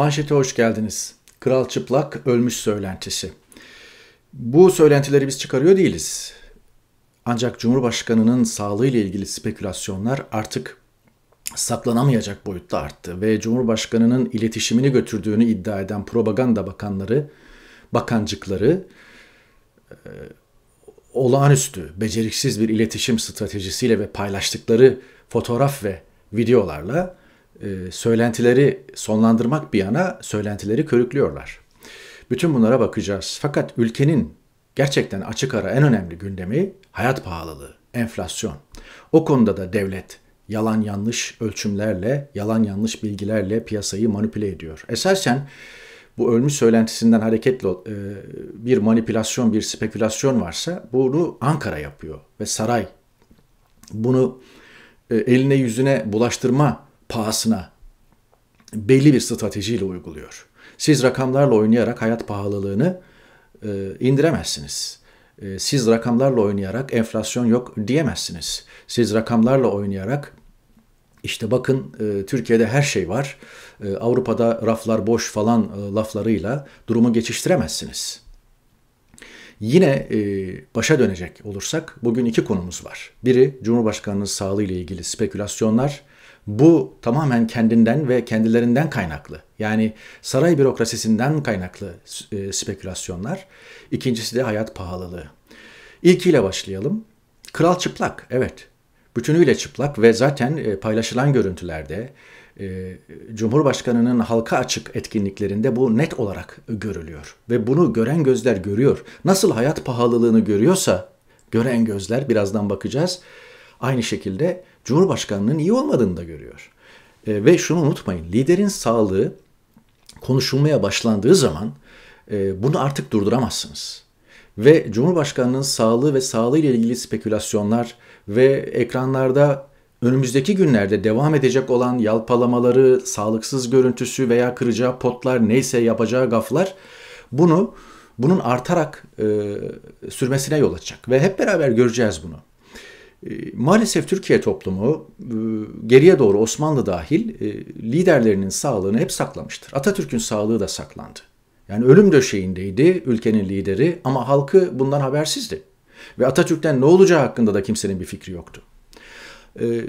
Manşete hoş geldiniz. Kral çıplak ölmüş söylentisi. Bu söylentileri biz çıkarıyor değiliz. Ancak Cumhurbaşkanı'nın sağlığıyla ilgili spekülasyonlar artık saklanamayacak boyutta arttı ve Cumhurbaşkanı'nın iletişimini götürdüğünü iddia eden propaganda bakanları, bakancıkları e, olağanüstü, beceriksiz bir iletişim stratejisiyle ve paylaştıkları fotoğraf ve videolarla e, söylentileri sonlandırmak bir yana söylentileri körüklüyorlar. Bütün bunlara bakacağız. Fakat ülkenin gerçekten açık ara en önemli gündemi hayat pahalılığı, enflasyon. O konuda da devlet yalan yanlış ölçümlerle, yalan yanlış bilgilerle piyasayı manipüle ediyor. Esasen bu ölmüş söylentisinden hareketle e, bir manipülasyon, bir spekülasyon varsa bunu Ankara yapıyor ve saray bunu e, eline yüzüne bulaştırma pahasına belli bir stratejiyle uyguluyor. Siz rakamlarla oynayarak hayat pahalılığını e, indiremezsiniz. E, siz rakamlarla oynayarak enflasyon yok diyemezsiniz. Siz rakamlarla oynayarak işte bakın e, Türkiye'de her şey var. E, Avrupa'da raflar boş falan e, laflarıyla durumu geçiştiremezsiniz. Yine e, başa dönecek olursak bugün iki konumuz var. Biri Cumhurbaşkanının sağlığı ile ilgili spekülasyonlar, bu tamamen kendinden ve kendilerinden kaynaklı. Yani saray bürokrasisinden kaynaklı e, spekülasyonlar. İkincisi de hayat pahalılığı. İlkiyle başlayalım. Kral çıplak, evet. Bütünüyle çıplak ve zaten e, paylaşılan görüntülerde e, Cumhurbaşkanı'nın halka açık etkinliklerinde bu net olarak görülüyor. Ve bunu gören gözler görüyor. Nasıl hayat pahalılığını görüyorsa gören gözler, birazdan bakacağız. Aynı şekilde Cumhurbaşkanı'nın iyi olmadığını da görüyor. E, ve şunu unutmayın liderin sağlığı konuşulmaya başlandığı zaman e, bunu artık durduramazsınız. Ve cumhurbaşkanının sağlığı ve sağlığı ile ilgili spekülasyonlar ve ekranlarda önümüzdeki günlerde devam edecek olan yalpalamaları, sağlıksız görüntüsü veya kıracağı potlar neyse yapacağı gaflar bunu bunun artarak e, sürmesine yol açacak ve hep beraber göreceğiz bunu. Ee, maalesef Türkiye toplumu e, geriye doğru Osmanlı dahil e, liderlerinin sağlığını hep saklamıştır. Atatürk'ün sağlığı da saklandı. Yani ölüm döşeğindeydi ülkenin lideri ama halkı bundan habersizdi. Ve Atatürk'ten ne olacağı hakkında da kimsenin bir fikri yoktu. Ee,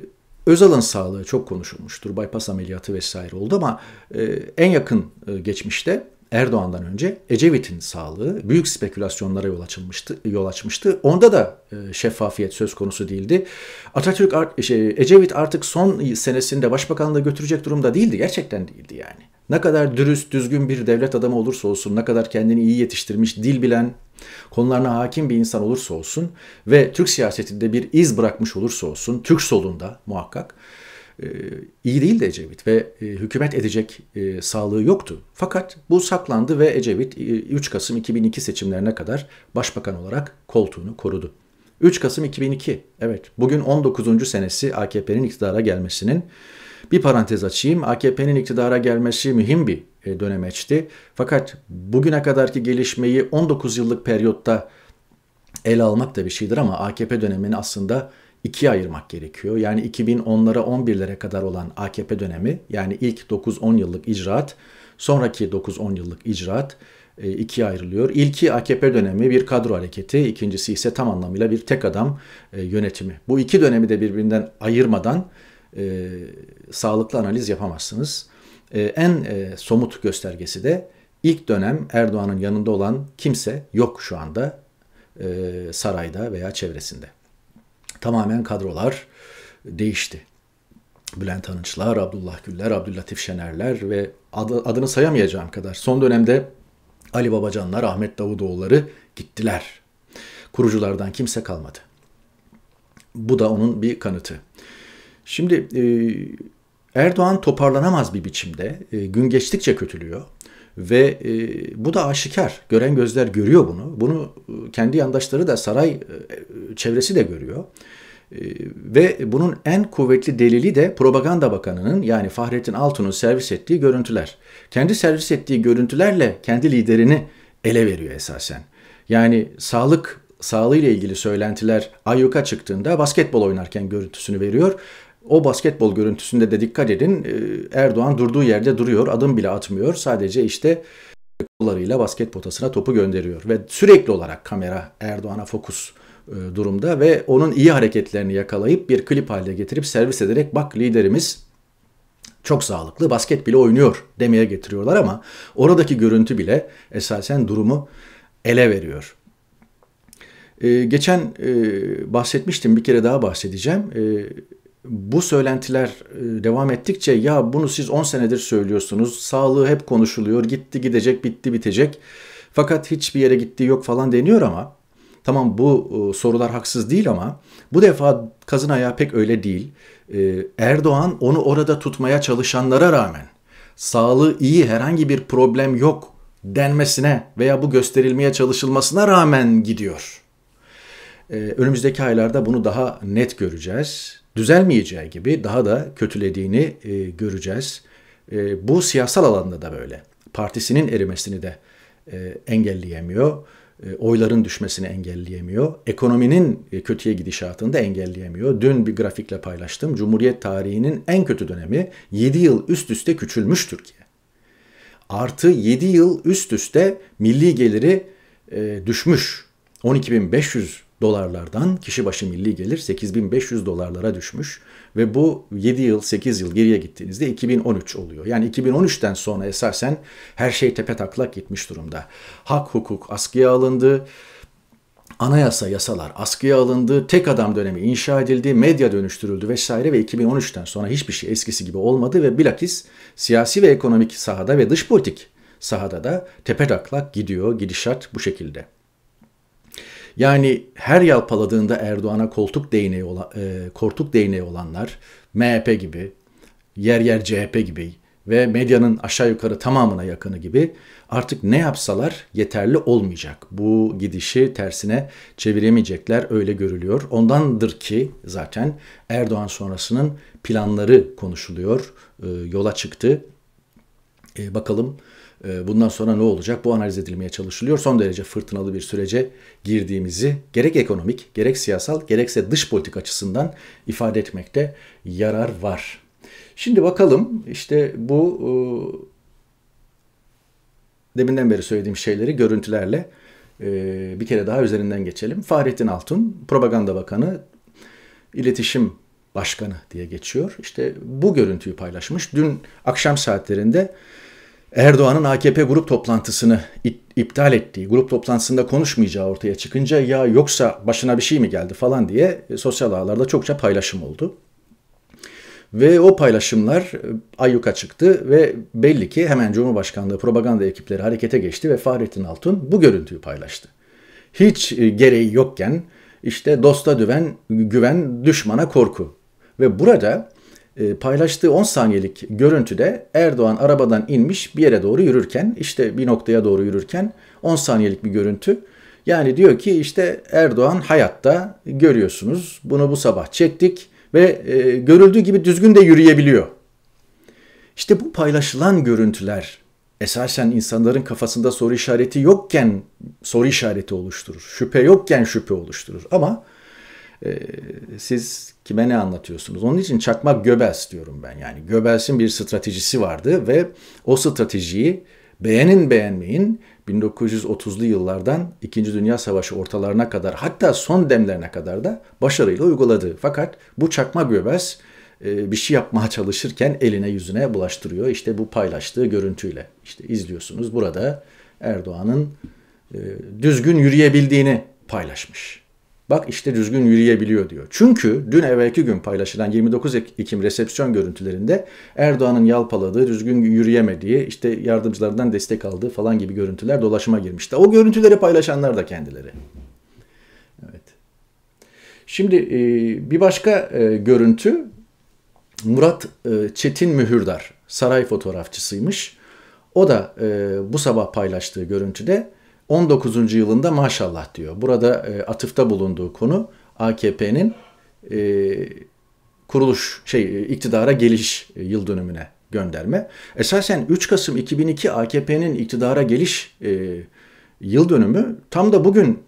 Özal'ın sağlığı çok konuşulmuştur. Bypass ameliyatı vesaire oldu ama e, en yakın geçmişte Erdoğan'dan önce Ecevit'in sağlığı büyük spekülasyonlara yol açılmıştı, yol açmıştı. Onda da e, şeffafiyet söz konusu değildi. Atatürk art, şey, Ecevit artık son senesinde başbakanlığı götürecek durumda değildi. Gerçekten değildi yani. Ne kadar dürüst, düzgün bir devlet adamı olursa olsun, ne kadar kendini iyi yetiştirmiş, dil bilen, konularına hakim bir insan olursa olsun ve Türk siyasetinde bir iz bırakmış olursa olsun, Türk solunda muhakkak ee, iyi değildi Ecevit ve e, hükümet edecek e, sağlığı yoktu. Fakat bu saklandı ve Ecevit 3 e, Kasım 2002 seçimlerine kadar başbakan olarak koltuğunu korudu. 3 Kasım 2002. Evet bugün 19. senesi AKP'nin iktidara gelmesinin. Bir parantez açayım. AKP'nin iktidara gelmesi mühim bir dönemeçti. Fakat bugüne kadarki gelişmeyi 19 yıllık periyotta ele almak da bir şeydir ama AKP döneminin aslında ikiye ayırmak gerekiyor. Yani 2010'lara 11'lere kadar olan AKP dönemi yani ilk 9-10 yıllık icraat sonraki 9-10 yıllık icraat e, ikiye ayrılıyor. İlki AKP dönemi bir kadro hareketi, ikincisi ise tam anlamıyla bir tek adam e, yönetimi. Bu iki dönemi de birbirinden ayırmadan e, sağlıklı analiz yapamazsınız. E, en e, somut göstergesi de ilk dönem Erdoğan'ın yanında olan kimse yok şu anda e, sarayda veya çevresinde. Tamamen kadrolar değişti. Bülent Arınçlar, Abdullah Güller, Abdülatif Şenerler ve adı, adını sayamayacağım kadar son dönemde Ali Babacanlar, Ahmet Davutoğulları gittiler. Kuruculardan kimse kalmadı. Bu da onun bir kanıtı. Şimdi e, Erdoğan toparlanamaz bir biçimde e, gün geçtikçe kötülüyor ve e, bu da aşikar. Gören gözler görüyor bunu. Bunu e, kendi yandaşları da saray e, çevresi de görüyor. Ee, ve bunun en kuvvetli delili de Propaganda Bakanı'nın yani Fahrettin Altun'un servis ettiği görüntüler. Kendi servis ettiği görüntülerle kendi liderini ele veriyor esasen. Yani sağlık, sağlığıyla ilgili söylentiler ayyuka çıktığında basketbol oynarken görüntüsünü veriyor. O basketbol görüntüsünde de dikkat edin e, Erdoğan durduğu yerde duruyor, adım bile atmıyor. Sadece işte kollarıyla basket potasına topu gönderiyor ve sürekli olarak kamera Erdoğan'a fokus e, durumda ve onun iyi hareketlerini yakalayıp bir klip haline getirip servis ederek bak liderimiz çok sağlıklı basket bile oynuyor demeye getiriyorlar ama oradaki görüntü bile esasen durumu ele veriyor. Ee, geçen e, bahsetmiştim bir kere daha bahsedeceğim. Ee, bu söylentiler e, devam ettikçe ya bunu siz 10 senedir söylüyorsunuz. Sağlığı hep konuşuluyor. Gitti gidecek, bitti bitecek. Fakat hiçbir yere gittiği yok falan deniyor ama Tamam bu e, sorular haksız değil ama bu defa kazın ayağı pek öyle değil. E, Erdoğan onu orada tutmaya çalışanlara rağmen sağlığı iyi herhangi bir problem yok denmesine veya bu gösterilmeye çalışılmasına rağmen gidiyor. E, önümüzdeki aylarda bunu daha net göreceğiz. Düzelmeyeceği gibi daha da kötülediğini göreceğiz. Bu siyasal alanda da böyle. Partisinin erimesini de engelleyemiyor. E, oyların düşmesini engelleyemiyor. Ekonominin e, kötüye gidişatını da engelleyemiyor. Dün bir grafikle paylaştım. Cumhuriyet tarihinin en kötü dönemi 7 yıl üst üste küçülmüş Türkiye. Artı 7 yıl üst üste milli geliri e, düşmüş. 12.500 dolarlardan kişi başı milli gelir 8500 dolarlara düşmüş ve bu 7 yıl 8 yıl geriye gittiğinizde 2013 oluyor. Yani 2013'ten sonra esasen her şey tepe taklak gitmiş durumda. Hak hukuk askıya alındı. Anayasa yasalar askıya alındı, tek adam dönemi inşa edildi, medya dönüştürüldü vesaire ve 2013'ten sonra hiçbir şey eskisi gibi olmadı ve bilakis siyasi ve ekonomik sahada ve dış politik sahada da tepe taklak gidiyor gidişat bu şekilde. Yani her yalpaladığında Erdoğan'a koltuk değneği olan, e, koltuk değneği olanlar MHP gibi, yer yer CHP gibi ve medyanın aşağı yukarı tamamına yakını gibi artık ne yapsalar yeterli olmayacak. Bu gidişi tersine çeviremeyecekler öyle görülüyor. Ondandır ki zaten Erdoğan sonrasının planları konuşuluyor, e, yola çıktı. E, bakalım ee, bundan sonra ne olacak bu analiz edilmeye çalışılıyor. Son derece fırtınalı bir sürece girdiğimizi gerek ekonomik, gerek siyasal, gerekse dış politik açısından ifade etmekte yarar var. Şimdi bakalım işte bu e, deminden beri söylediğim şeyleri görüntülerle e, bir kere daha üzerinden geçelim. Fahrettin Altun, Propaganda Bakanı, İletişim Başkanı diye geçiyor. İşte bu görüntüyü paylaşmış. Dün akşam saatlerinde Erdoğan'ın AKP grup toplantısını iptal ettiği, grup toplantısında konuşmayacağı ortaya çıkınca ya yoksa başına bir şey mi geldi falan diye sosyal ağlarda çokça paylaşım oldu. Ve o paylaşımlar e, ayyuka çıktı ve belli ki hemen Cumhurbaşkanlığı propaganda ekipleri harekete geçti ve Fahrettin Altun bu görüntüyü paylaştı. Hiç e, gereği yokken işte dosta düven, güven, düşmana korku. Ve burada e, paylaştığı 10 saniyelik görüntüde Erdoğan arabadan inmiş bir yere doğru yürürken işte bir noktaya doğru yürürken 10 saniyelik bir görüntü. Yani diyor ki işte Erdoğan hayatta görüyorsunuz bunu bu sabah çektik ve e, görüldüğü gibi düzgün de yürüyebiliyor. İşte bu paylaşılan görüntüler esasen insanların kafasında soru işareti yokken soru işareti oluşturur. Şüphe yokken şüphe oluşturur. Ama e, siz Kime ne anlatıyorsunuz? Onun için çakmak Göbels diyorum ben. Yani Göbels'in bir stratejisi vardı ve o stratejiyi beğenin beğenmeyin 1930'lu yıllardan 2. Dünya Savaşı ortalarına kadar hatta son demlerine kadar da başarıyla uyguladı. Fakat bu çakma Göbels e, bir şey yapmaya çalışırken eline yüzüne bulaştırıyor. İşte bu paylaştığı görüntüyle. İşte izliyorsunuz burada Erdoğan'ın e, düzgün yürüyebildiğini paylaşmış. Bak işte düzgün yürüyebiliyor diyor. Çünkü dün evvelki gün paylaşılan 29 Ekim resepsiyon görüntülerinde Erdoğan'ın yalpaladığı, düzgün yürüyemediği, işte yardımcılarından destek aldığı falan gibi görüntüler dolaşıma girmişti. O görüntüleri paylaşanlar da kendileri. Evet. Şimdi e, bir başka e, görüntü Murat e, Çetin Mühürdar saray fotoğrafçısıymış. O da bu sabah paylaştığı görüntüde 19. yılında maşallah diyor. Burada e, atıfta bulunduğu konu AKP'nin e, kuruluş şey e, iktidara geliş e, yıl dönümüne gönderme. Esasen 3 Kasım 2002 AKP'nin iktidara geliş e, yıl dönümü tam da bugün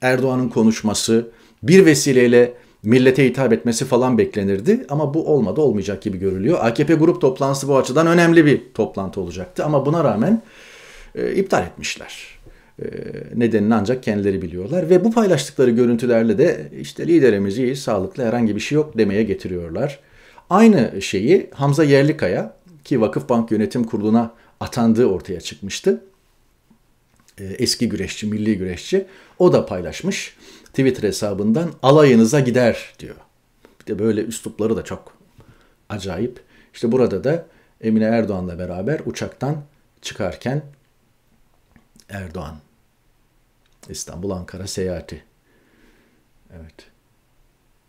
Erdoğan'ın konuşması bir vesileyle millete hitap etmesi falan beklenirdi ama bu olmadı olmayacak gibi görülüyor. AKP grup toplantısı bu açıdan önemli bir toplantı olacaktı ama buna rağmen e, iptal etmişler. Ee, nedenini ancak kendileri biliyorlar ve bu paylaştıkları görüntülerle de işte liderimiz iyi, sağlıklı herhangi bir şey yok demeye getiriyorlar. Aynı şeyi Hamza Yerlikaya ki Vakıfbank Yönetim Kurulu'na atandığı ortaya çıkmıştı. Ee, eski güreşçi, milli güreşçi. O da paylaşmış Twitter hesabından alayınıza gider diyor. Bir de böyle üslupları da çok acayip. İşte burada da Emine Erdoğan'la beraber uçaktan çıkarken Erdoğan. İstanbul Ankara seyahati. Evet.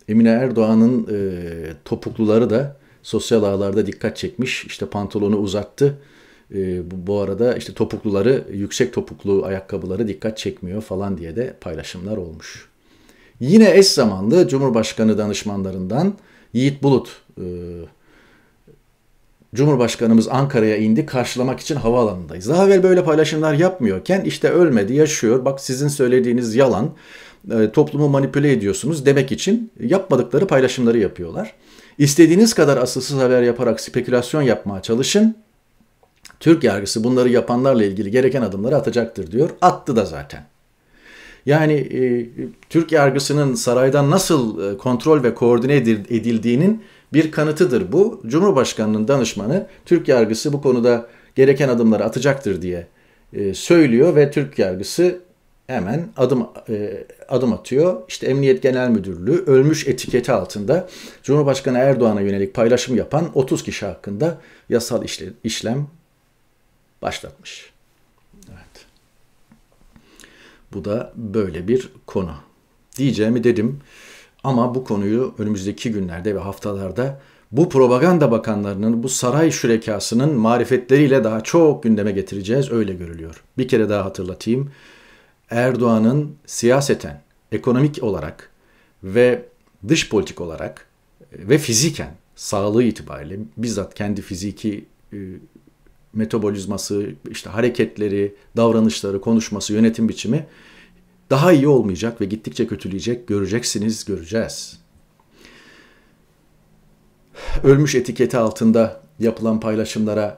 Emine Erdoğan'ın e, topukluları da sosyal ağlarda dikkat çekmiş. İşte pantolonu uzattı. E, bu, bu arada işte topukluları, yüksek topuklu ayakkabıları dikkat çekmiyor falan diye de paylaşımlar olmuş. Yine eş zamanlı Cumhurbaşkanı danışmanlarından Yiğit Bulut e, Cumhurbaşkanımız Ankara'ya indi karşılamak için havaalanındayız. Daha evvel böyle paylaşımlar yapmıyorken işte ölmedi yaşıyor bak sizin söylediğiniz yalan e, toplumu manipüle ediyorsunuz demek için yapmadıkları paylaşımları yapıyorlar. İstediğiniz kadar asılsız haber yaparak spekülasyon yapmaya çalışın. Türk yargısı bunları yapanlarla ilgili gereken adımları atacaktır diyor. Attı da zaten. Yani e, Türk yargısının saraydan nasıl e, kontrol ve koordine edildiğinin bir kanıtıdır bu. Cumhurbaşkanının danışmanı Türk yargısı bu konuda gereken adımları atacaktır diye e, söylüyor ve Türk yargısı hemen adım e, adım atıyor. İşte Emniyet Genel Müdürlüğü ölmüş etiketi altında Cumhurbaşkanı Erdoğan'a yönelik paylaşım yapan 30 kişi hakkında yasal işlem başlatmış. Evet. Bu da böyle bir konu. Diyeceğimi dedim. Ama bu konuyu önümüzdeki günlerde ve haftalarda bu propaganda bakanlarının, bu saray şürekasının marifetleriyle daha çok gündeme getireceğiz öyle görülüyor. Bir kere daha hatırlatayım. Erdoğan'ın siyaseten, ekonomik olarak ve dış politik olarak e, ve fiziken sağlığı itibariyle bizzat kendi fiziki e, metabolizması, işte hareketleri, davranışları, konuşması, yönetim biçimi daha iyi olmayacak ve gittikçe kötüleyecek. Göreceksiniz, göreceğiz. Ölmüş etiketi altında yapılan paylaşımlara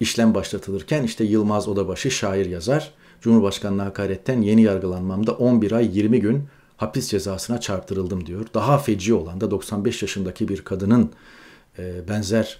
işlem başlatılırken işte Yılmaz Odabaşı şair yazar. Cumhurbaşkanlığı hakaretten yeni yargılanmamda 11 ay 20 gün hapis cezasına çarptırıldım diyor. Daha feci olan da 95 yaşındaki bir kadının e, benzer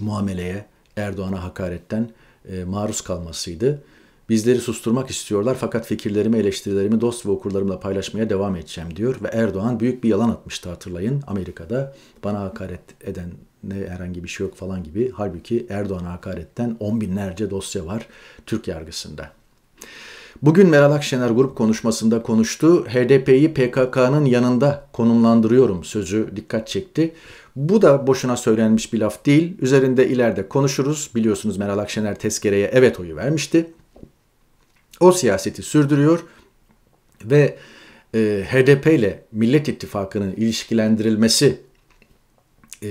muameleye Erdoğan'a hakaretten e, maruz kalmasıydı. Bizleri susturmak istiyorlar fakat fikirlerimi, eleştirilerimi dost ve okurlarımla paylaşmaya devam edeceğim diyor ve Erdoğan büyük bir yalan atmıştı hatırlayın Amerika'da. Bana hakaret eden ne herhangi bir şey yok falan gibi. Halbuki Erdoğan'a hakaretten on binlerce dosya var Türk yargısında. Bugün Meral Akşener grup konuşmasında konuştu. HDP'yi PKK'nın yanında konumlandırıyorum sözü dikkat çekti. Bu da boşuna söylenmiş bir laf değil. Üzerinde ileride konuşuruz. Biliyorsunuz Meral Akşener tezkereye evet oyu vermişti. O siyaseti sürdürüyor ve e, HDP ile Millet İttifakı'nın ilişkilendirilmesi e,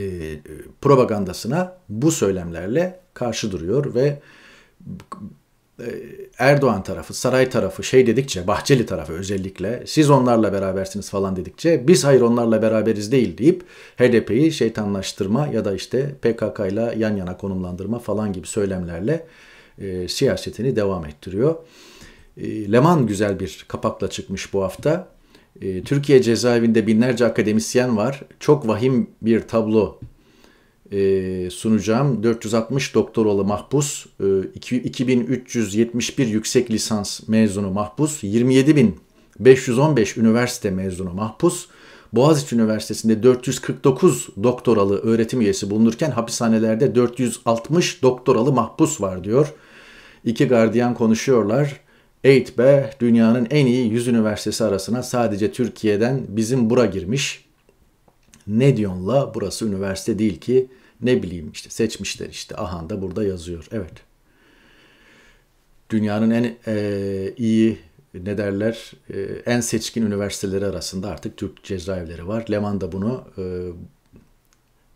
propagandasına bu söylemlerle karşı duruyor ve e, Erdoğan tarafı, saray tarafı şey dedikçe, Bahçeli tarafı özellikle siz onlarla berabersiniz falan dedikçe biz hayır onlarla beraberiz değil deyip HDP'yi şeytanlaştırma ya da işte PKK ile yan yana konumlandırma falan gibi söylemlerle e, siyasetini devam ettiriyor. E, Leman güzel bir kapakla çıkmış bu hafta. E, Türkiye cezaevinde binlerce akademisyen var. Çok vahim bir tablo e, sunacağım. 460 doktoralı mahpus, 2371 yüksek lisans mezunu mahpus, 27515 üniversite mezunu mahpus. Boğaziçi Üniversitesi'nde 449 doktoralı öğretim üyesi bulunurken hapishanelerde 460 doktoralı mahpus var diyor. İki gardiyan konuşuyorlar. Eğitbe dünyanın en iyi 100 üniversitesi arasına sadece Türkiye'den bizim bura girmiş. Ne diyorsun burası üniversite değil ki ne bileyim işte seçmişler işte ahan da burada yazıyor. Evet dünyanın en e, iyi ne derler e, en seçkin üniversiteleri arasında artık Türk cezaevleri var. Leman da bunu e,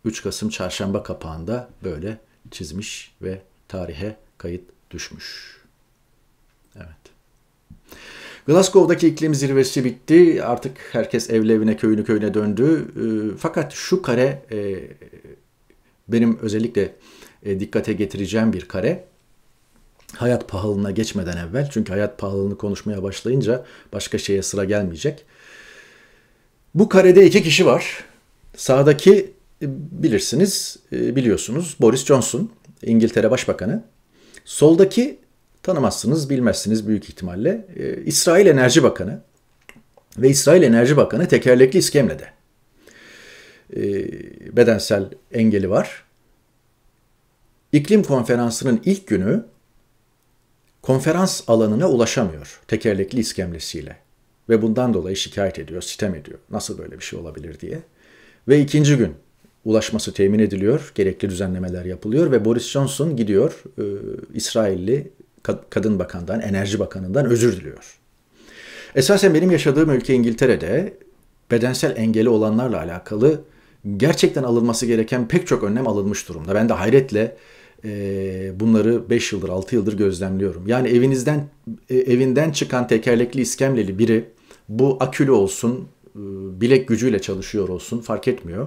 3 Kasım çarşamba kapağında böyle çizmiş ve tarihe kayıt düşmüş. Glasgow'daki iklim zirvesi bitti. Artık herkes evli evine, köyünü köyüne döndü. Ee, fakat şu kare e, benim özellikle e, dikkate getireceğim bir kare. Hayat pahalılığına geçmeden evvel. Çünkü hayat pahalılığını konuşmaya başlayınca başka şeye sıra gelmeyecek. Bu karede iki kişi var. Sağdaki e, bilirsiniz, biliyorsunuz Boris Johnson, İngiltere Başbakanı. Soldaki tanımazsınız, bilmezsiniz büyük ihtimalle. E, İsrail Enerji Bakanı ve İsrail Enerji Bakanı tekerlekli iskemlede. E, ee, bedensel engeli var. İklim konferansının ilk günü konferans alanına ulaşamıyor tekerlekli iskemlesiyle. Ve bundan dolayı şikayet ediyor, sitem ediyor. Nasıl böyle bir şey olabilir diye. Ve ikinci gün ulaşması temin ediliyor, gerekli düzenlemeler yapılıyor ve Boris Johnson gidiyor e, İsrailli Kadın bakanından, Enerji Bakanı'ndan özür diliyor. Esasen benim yaşadığım ülke İngiltere'de bedensel engeli olanlarla alakalı gerçekten alınması gereken pek çok önlem alınmış durumda. Ben de hayretle bunları 5 yıldır 6 yıldır gözlemliyorum. Yani evinizden e, evinden çıkan tekerlekli iskemleli biri bu akülü olsun bilek gücüyle çalışıyor olsun fark etmiyor.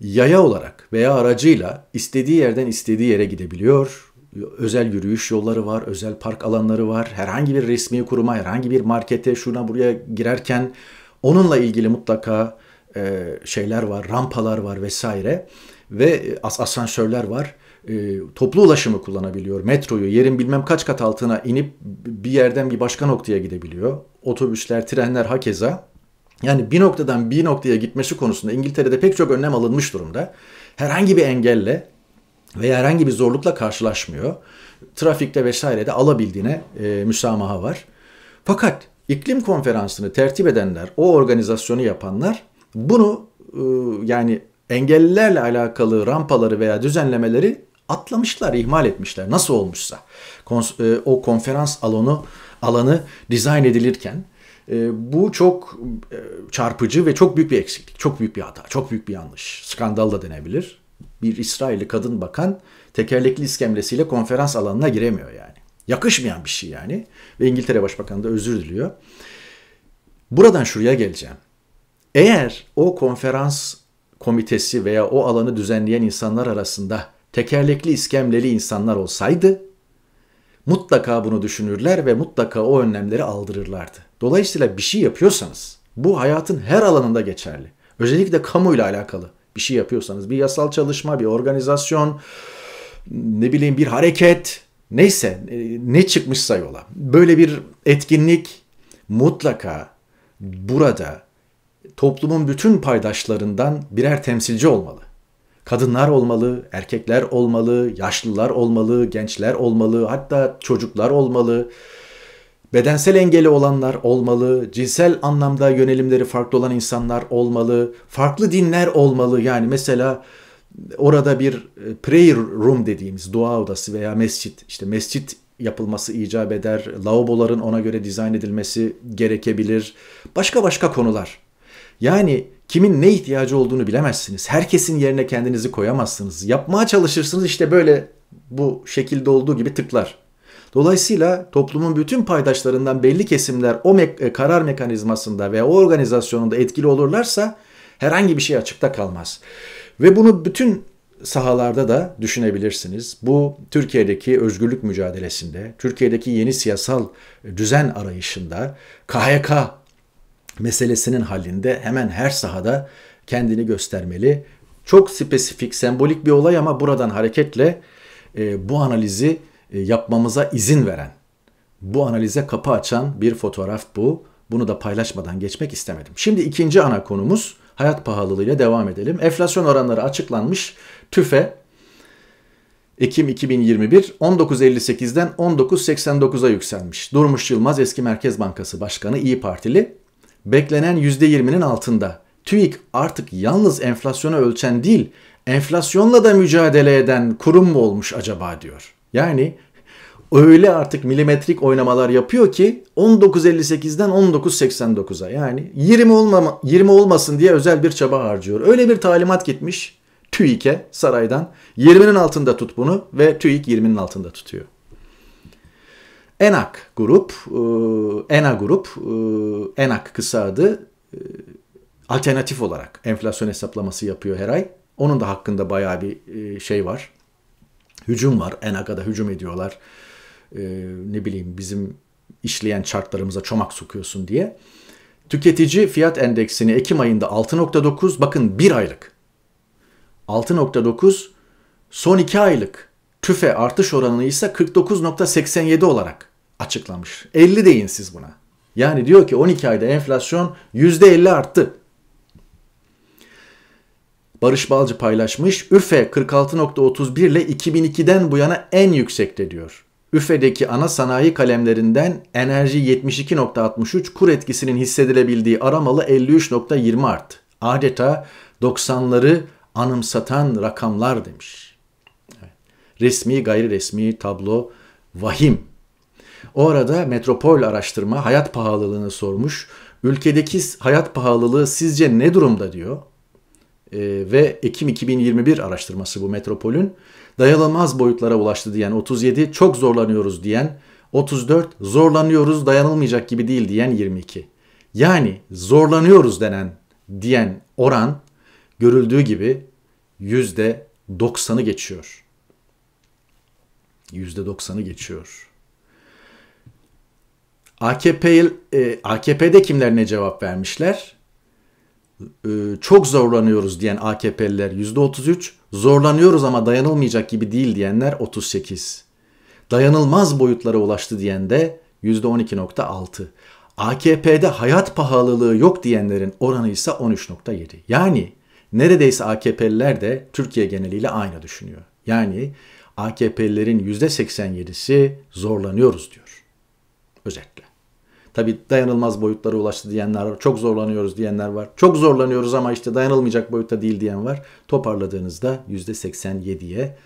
Yaya olarak veya aracıyla istediği yerden istediği yere gidebiliyor özel yürüyüş yolları var, özel park alanları var. Herhangi bir resmi kuruma, herhangi bir markete şuna buraya girerken onunla ilgili mutlaka e, şeyler var, rampalar var vesaire ve e, as asansörler var. E, toplu ulaşımı kullanabiliyor. Metroyu yerin bilmem kaç kat altına inip bir yerden bir başka noktaya gidebiliyor. Otobüsler, trenler hakeza. Yani bir noktadan bir noktaya gitmesi konusunda İngiltere'de pek çok önlem alınmış durumda. Herhangi bir engelle veya herhangi bir zorlukla karşılaşmıyor. Trafikte vesairede alabildiğine e, müsamaha var. Fakat iklim konferansını tertip edenler, o organizasyonu yapanlar bunu e, yani engellilerle alakalı rampaları veya düzenlemeleri atlamışlar, ihmal etmişler. Nasıl olmuşsa Kon- e, o konferans alanı alanı dizayn edilirken e, bu çok e, çarpıcı ve çok büyük bir eksiklik, çok büyük bir hata, çok büyük bir yanlış. Skandal da denebilir bir İsrailli kadın bakan tekerlekli iskemlesiyle konferans alanına giremiyor yani. Yakışmayan bir şey yani. Ve İngiltere Başbakanı da özür diliyor. Buradan şuraya geleceğim. Eğer o konferans komitesi veya o alanı düzenleyen insanlar arasında tekerlekli iskemleli insanlar olsaydı mutlaka bunu düşünürler ve mutlaka o önlemleri aldırırlardı. Dolayısıyla bir şey yapıyorsanız bu hayatın her alanında geçerli. Özellikle kamuyla alakalı bir şey yapıyorsanız bir yasal çalışma, bir organizasyon, ne bileyim bir hareket neyse e, ne çıkmışsa yola. Böyle bir etkinlik mutlaka burada toplumun bütün paydaşlarından birer temsilci olmalı. Kadınlar olmalı, erkekler olmalı, yaşlılar olmalı, gençler olmalı, hatta çocuklar olmalı bedensel engeli olanlar olmalı, cinsel anlamda yönelimleri farklı olan insanlar olmalı, farklı dinler olmalı. Yani mesela orada bir e, prayer room dediğimiz dua odası veya mescit, işte mescit yapılması icap eder, lavaboların ona göre dizayn edilmesi gerekebilir, başka başka konular. Yani kimin ne ihtiyacı olduğunu bilemezsiniz. Herkesin yerine kendinizi koyamazsınız. Yapmaya çalışırsınız işte böyle bu şekilde olduğu gibi tıklar. Dolayısıyla toplumun bütün paydaşlarından belli kesimler o me- e, karar mekanizmasında veya o organizasyonunda etkili olurlarsa herhangi bir şey açıkta kalmaz. Ve bunu bütün sahalarda da düşünebilirsiniz. Bu Türkiye'deki özgürlük mücadelesinde, Türkiye'deki yeni siyasal e, düzen arayışında, KHK meselesinin halinde hemen her sahada kendini göstermeli. Çok spesifik, sembolik bir olay ama buradan hareketle e, bu analizi e, yapmamıza izin veren, bu analize kapı açan bir fotoğraf bu. Bunu da paylaşmadan geçmek istemedim. Şimdi ikinci ana konumuz hayat pahalılığıyla devam edelim. Enflasyon oranları açıklanmış. TÜFE Ekim 2021 19.58'den 19.89'a yükselmiş. Durmuş Yılmaz eski Merkez Bankası Başkanı İyi Partili beklenen %20'nin altında. TÜİK artık yalnız enflasyonu ölçen değil, enflasyonla da mücadele eden kurum mu olmuş acaba diyor. Yani öyle artık milimetrik oynamalar yapıyor ki 1958'den 1989'a yani 20 olmama 20 olmasın diye özel bir çaba harcıyor. Öyle bir talimat gitmiş TÜİK'e saraydan 20'nin altında tut bunu ve TÜİK 20'nin altında tutuyor. ENAK grup, e, ENA grup, e, ENAK kısa adı e, alternatif olarak enflasyon hesaplaması yapıyor her ay. Onun da hakkında bayağı bir şey var, Hücum var. Enaka'da hücum ediyorlar. Ee, ne bileyim bizim işleyen çarklarımıza çomak sokuyorsun diye. Tüketici fiyat endeksini Ekim ayında 6.9 bakın bir aylık 6.9 son 2 aylık tüfe artış oranını ise 49.87 olarak açıklamış. 50 deyin siz buna. Yani diyor ki 12 ayda enflasyon %50 arttı. Barış Balcı paylaşmış. ÜFE 46.31 ile 2002'den bu yana en yüksekte diyor. ÜFE'deki ana sanayi kalemlerinden enerji 72.63, kur etkisinin hissedilebildiği aramalı 53.20 art. Adeta 90'ları anımsatan rakamlar demiş. Resmi gayri resmi tablo vahim. O arada Metropol Araştırma hayat pahalılığını sormuş. Ülkedeki hayat pahalılığı sizce ne durumda diyor. Ee, ve Ekim 2021 araştırması bu Metropol'ün dayanılmaz boyutlara ulaştı diyen 37, çok zorlanıyoruz diyen 34, zorlanıyoruz dayanılmayacak gibi değil diyen 22. Yani zorlanıyoruz denen diyen oran görüldüğü gibi %90'ı geçiyor. %90'ı geçiyor. AKP, e, AKP'de kimler ne cevap vermişler? Ee, çok zorlanıyoruz diyen AKP'liler %33, zorlanıyoruz ama dayanılmayacak gibi değil diyenler 38. Dayanılmaz boyutlara ulaştı diyen de %12.6. AKP'de hayat pahalılığı yok diyenlerin oranı ise 13.7. Yani neredeyse AKP'liler de Türkiye geneliyle aynı düşünüyor. Yani AKP'lilerin %87'si zorlanıyoruz diyor. Özetle. Tabi dayanılmaz boyutlara ulaştı diyenler var. Çok zorlanıyoruz diyenler var. Çok zorlanıyoruz ama işte dayanılmayacak boyutta değil diyen var. Toparladığınızda %87'ye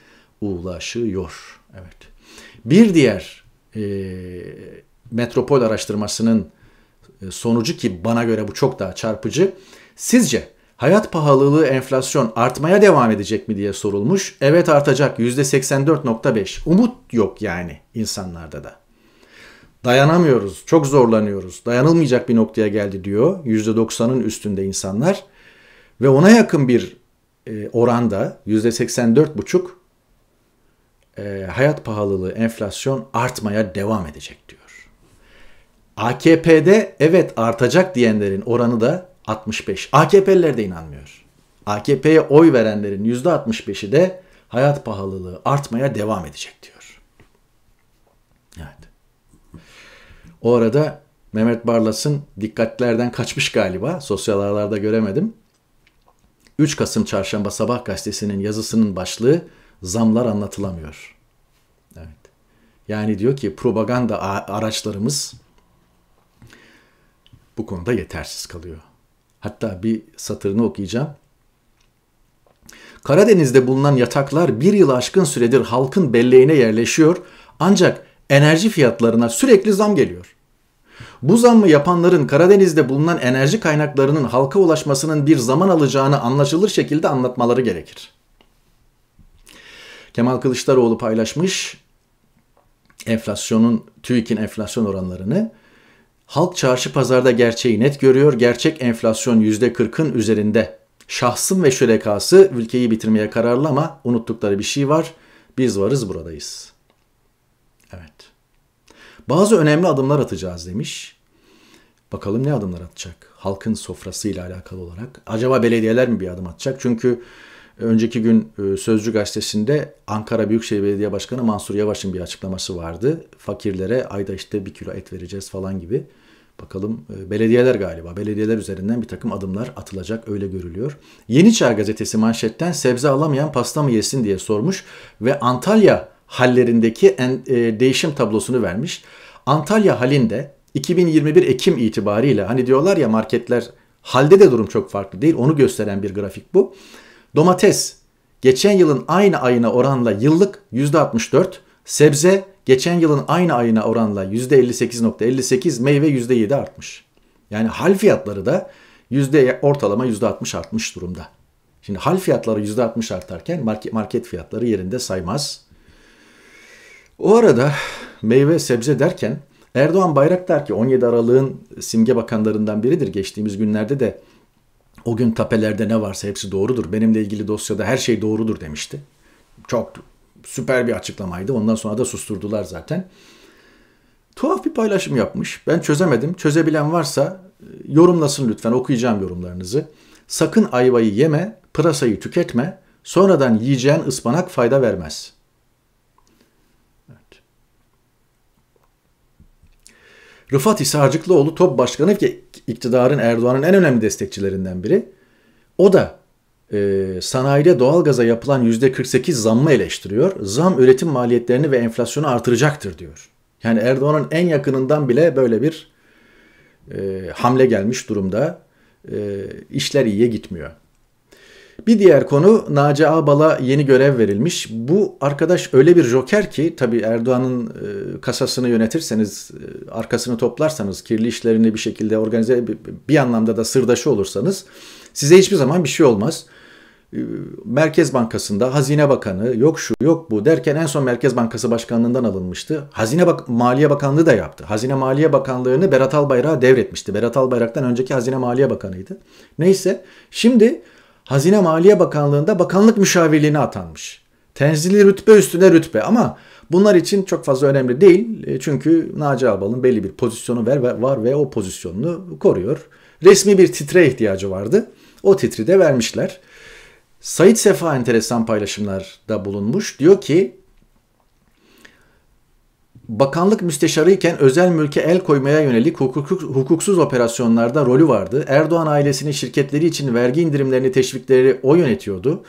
ulaşıyor. Evet. Bir diğer e, metropol araştırmasının e, sonucu ki bana göre bu çok daha çarpıcı. Sizce hayat pahalılığı enflasyon artmaya devam edecek mi diye sorulmuş. Evet artacak %84.5. Umut yok yani insanlarda da. Dayanamıyoruz, çok zorlanıyoruz. Dayanılmayacak bir noktaya geldi diyor. %90'ın üstünde insanlar. Ve ona yakın bir e, oranda %84,5 e, hayat pahalılığı, enflasyon artmaya devam edecek diyor. AKP'de evet artacak diyenlerin oranı da 65. AKP'liler de inanmıyor. AKP'ye oy verenlerin %65'i de hayat pahalılığı artmaya devam edecek diyor. O arada Mehmet Barlas'ın dikkatlerden kaçmış galiba. Sosyal ağlarda göremedim. 3 Kasım Çarşamba Sabah gazetesinin yazısının başlığı zamlar anlatılamıyor. Evet. Yani diyor ki propaganda araçlarımız bu konuda yetersiz kalıyor. Hatta bir satırını okuyacağım. Karadeniz'de bulunan yataklar bir yıl aşkın süredir halkın belleğine yerleşiyor. Ancak enerji fiyatlarına sürekli zam geliyor. Bu zammı yapanların Karadeniz'de bulunan enerji kaynaklarının halka ulaşmasının bir zaman alacağını anlaşılır şekilde anlatmaları gerekir. Kemal Kılıçdaroğlu paylaşmış enflasyonun TÜİK'in enflasyon oranlarını. Halk çarşı pazarda gerçeği net görüyor. Gerçek enflasyon %40'ın üzerinde. Şahsım ve şürekası ülkeyi bitirmeye kararlı ama unuttukları bir şey var. Biz varız buradayız.'' Bazı önemli adımlar atacağız demiş. Bakalım ne adımlar atacak? Halkın sofrasıyla alakalı olarak. Acaba belediyeler mi bir adım atacak? Çünkü önceki gün e, Sözcü Gazetesi'nde Ankara Büyükşehir Belediye Başkanı Mansur Yavaş'ın bir açıklaması vardı. Fakirlere ayda işte bir kilo et vereceğiz falan gibi. Bakalım e, belediyeler galiba. Belediyeler üzerinden bir takım adımlar atılacak öyle görülüyor. Yeni Çağ gazetesi manşetten sebze alamayan pasta mı yesin diye sormuş ve Antalya hallerindeki en, e, değişim tablosunu vermiş. Antalya halinde 2021 Ekim itibariyle hani diyorlar ya marketler halde de durum çok farklı değil. Onu gösteren bir grafik bu. Domates geçen yılın aynı ayına oranla yıllık %64, sebze geçen yılın aynı ayına oranla %58.58, .58, meyve %7 artmış. Yani hal fiyatları da yüzde ortalama %60 artmış durumda. Şimdi hal fiyatları %60 artarken market, market fiyatları yerinde saymaz. O arada meyve, sebze derken Erdoğan Bayraktar ki 17 Aralık'ın simge bakanlarından biridir. Geçtiğimiz günlerde de o gün tapelerde ne varsa hepsi doğrudur. Benimle ilgili dosyada her şey doğrudur demişti. Çok süper bir açıklamaydı. Ondan sonra da susturdular zaten. Tuhaf bir paylaşım yapmış. Ben çözemedim. Çözebilen varsa e, yorumlasın lütfen. Okuyacağım yorumlarınızı. Sakın ayvayı yeme, pırasayı tüketme. Sonradan yiyeceğin ıspanak fayda vermez.'' Rıfat Hisarcıklıoğlu top başkanı ki iktidarın Erdoğan'ın en önemli destekçilerinden biri. O da e, sanayide doğalgaza yapılan %48 zammı eleştiriyor. Zam üretim maliyetlerini ve enflasyonu artıracaktır diyor. Yani Erdoğan'ın en yakınından bile böyle bir e, hamle gelmiş durumda. E, işler iyiye gitmiyor. Bir diğer konu Naci Ağbal'a yeni görev verilmiş. Bu arkadaş öyle bir joker ki tabi Erdoğan'ın e, kasasını yönetirseniz, e, arkasını toplarsanız, kirli işlerini bir şekilde organize bir, bir anlamda da sırdaşı olursanız size hiçbir zaman bir şey olmaz. E, Merkez Bankası'nda Hazine Bakanı yok şu yok bu derken en son Merkez Bankası Başkanlığından alınmıştı. Hazine Bak Maliye Bakanlığı da yaptı. Hazine Maliye Bakanlığı'nı Berat Albayrak'a devretmişti. Berat Albayrak'tan önceki Hazine Maliye Bakanı'ydı. Neyse şimdi Hazine Maliye Bakanlığı'nda bakanlık müşavirliğine atanmış. Tenzili rütbe üstüne rütbe ama bunlar için çok fazla önemli değil. E, çünkü Naci Ağbal'ın belli bir pozisyonu var ve o pozisyonunu koruyor. Resmi bir titre ihtiyacı vardı. O titri de vermişler. Said Sefa enteresan paylaşımlarda bulunmuş. Diyor ki Bakanlık müsteşarıyken özel mülke el koymaya yönelik hukuk, hukuksuz operasyonlarda rolü vardı. Erdoğan ailesinin şirketleri için vergi indirimlerini, teşvikleri o yönetiyordu.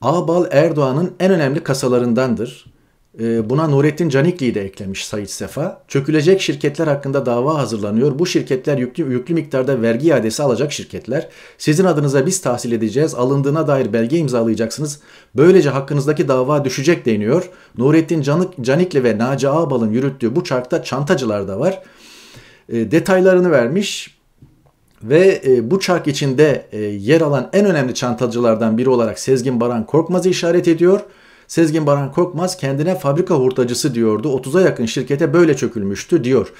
Ağbal Erdoğan'ın en önemli kasalarındandır. Ee, buna Nurettin Canikli'yi de eklemiş Said Sefa. Çökülecek şirketler hakkında dava hazırlanıyor. Bu şirketler yüklü, yüklü miktarda vergi iadesi alacak şirketler. Sizin adınıza biz tahsil edeceğiz. Alındığına dair belge imzalayacaksınız. Böylece hakkınızdaki dava düşecek deniyor. Nurettin Canik, Canikli ve Naci Ağbal'ın yürüttüğü bu çarkta çantacılar da var. Ee, detaylarını vermiş ve e, bu çark içinde e, yer alan en önemli çantacılardan biri olarak Sezgin Baran Korkmaz'ı işaret ediyor. Sezgin Baran Korkmaz kendine fabrika hurtacısı diyordu. 30'a yakın şirkete böyle çökülmüştü diyor.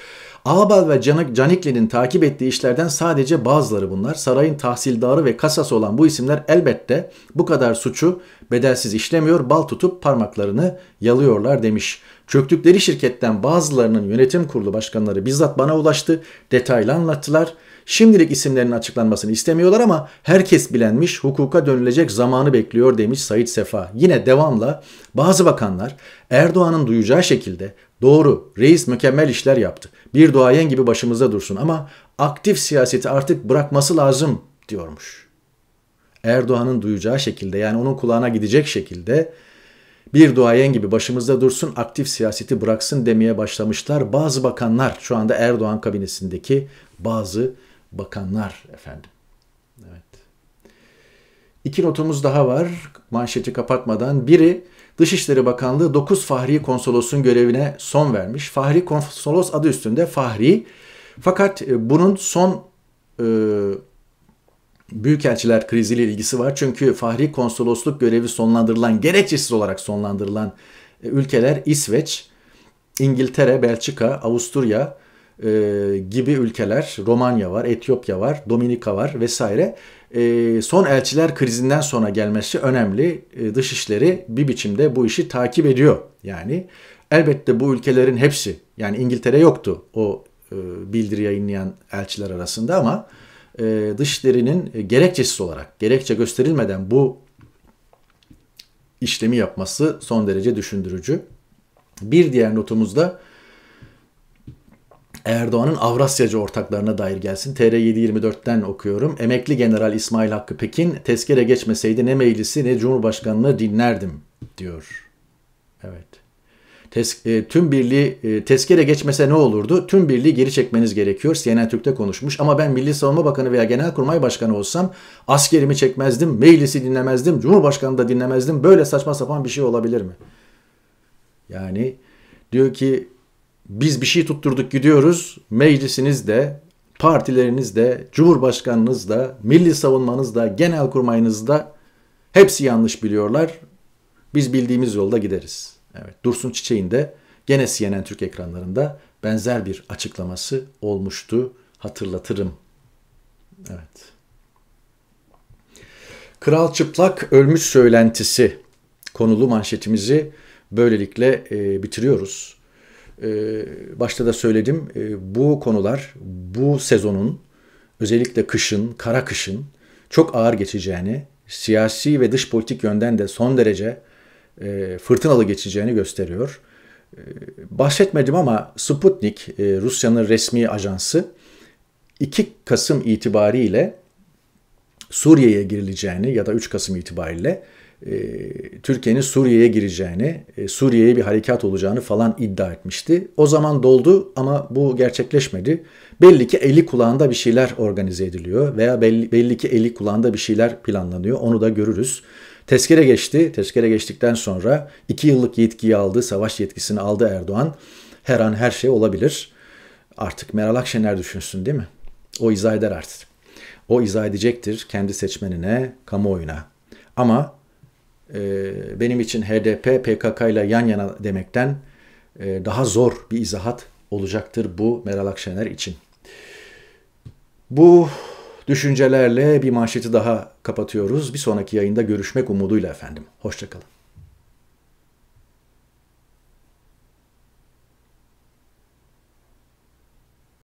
Ağbal ve Canik Canikli'nin takip ettiği işlerden sadece bazıları bunlar. Sarayın tahsildarı ve kasası olan bu isimler elbette bu kadar suçu bedelsiz işlemiyor, bal tutup parmaklarını yalıyorlar demiş. Çöktükleri şirketten bazılarının yönetim kurulu başkanları bizzat bana ulaştı, detaylı anlattılar. Şimdilik isimlerinin açıklanmasını istemiyorlar ama herkes bilenmiş hukuka dönülecek zamanı bekliyor demiş Sayit Sefa. Yine devamla bazı bakanlar Erdoğan'ın duyacağı şekilde doğru reis mükemmel işler yaptı. Bir duayen gibi başımızda dursun ama aktif siyaseti artık bırakması lazım diyormuş. Erdoğan'ın duyacağı şekilde yani onun kulağına gidecek şekilde bir duayen gibi başımızda dursun aktif siyaseti bıraksın demeye başlamışlar bazı bakanlar şu anda Erdoğan kabinesindeki bazı bakanlar efendim. Evet. İki notumuz daha var. Manşeti kapatmadan. Biri Dışişleri Bakanlığı 9 Fahri Konsolos'un görevine son vermiş. Fahri Konsolos adı üstünde Fahri. Fakat e, bunun son e, büyükelçiler kriziyle ilgisi var. Çünkü Fahri Konsolosluk görevi sonlandırılan, gerekçesiz olarak sonlandırılan e, ülkeler İsveç, İngiltere, Belçika, Avusturya, e, gibi ülkeler, Romanya var, Etiyopya var, Dominika var vesaire. E, son elçiler krizinden sonra gelmesi önemli. E, dışişleri bir biçimde bu işi takip ediyor. Yani elbette bu ülkelerin hepsi, yani İngiltere yoktu o e, bildiri yayınlayan elçiler arasında ama e, dışişlerinin gerekçesiz olarak, gerekçe gösterilmeden bu işlemi yapması son derece düşündürücü. Bir diğer notumuzda Erdoğan'ın Avrasyacı ortaklarına dair gelsin. TR724'ten okuyorum. Emekli General İsmail Hakkı Pekin tezkere geçmeseydi ne meclisi ne Cumhurbaşkanlığı dinlerdim diyor. Evet. Tes, e, tüm birliği e, tezkere geçmese ne olurdu? Tüm birliği geri çekmeniz gerekiyor. CNN Türk'te konuşmuş. Ama ben Milli Savunma Bakanı veya Genelkurmay Başkanı olsam askerimi çekmezdim, meclisi dinlemezdim, Cumhurbaşkanı da dinlemezdim. Böyle saçma sapan bir şey olabilir mi? Yani diyor ki biz bir şey tutturduk gidiyoruz. Meclisiniz de, partileriniz de, cumhurbaşkanınız da, milli savunmanız da, genel kurmayınız da hepsi yanlış biliyorlar. Biz bildiğimiz yolda gideriz. Evet, Dursun Çiçek'in de gene CNN Türk ekranlarında benzer bir açıklaması olmuştu. Hatırlatırım. Evet. Kral çıplak ölmüş söylentisi konulu manşetimizi böylelikle e, bitiriyoruz. Ee, başta da söyledim e, bu konular bu sezonun özellikle kışın, kara kışın çok ağır geçeceğini, siyasi ve dış politik yönden de son derece e, fırtınalı geçeceğini gösteriyor. E, bahsetmedim ama Sputnik, Rusya'nın resmi ajansı 2 Kasım itibariyle Suriye'ye girileceğini ya da 3 Kasım itibariyle e, Türkiye'nin Suriye'ye gireceğini, e, Suriye'ye bir harekat olacağını falan iddia etmişti. O zaman doldu ama bu gerçekleşmedi. Belli ki eli kulağında bir şeyler organize ediliyor veya belli, belli ki eli kulağında bir şeyler planlanıyor. Onu da görürüz. Tezkere geçti. Tezkere geçtikten sonra 2 yıllık yetkiyi aldı, savaş yetkisini aldı Erdoğan. Her an her şey olabilir. Artık Meral Akşener düşünsün değil mi? O izah eder artık. O izah edecektir kendi seçmenine, kamuoyuna. Ama ee, benim için HDP PKK ile yan yana demekten e, daha zor bir izahat olacaktır bu Meral Akşener için. Bu düşüncelerle bir manşeti daha kapatıyoruz. Bir sonraki yayında görüşmek umuduyla efendim. Hoşçakalın.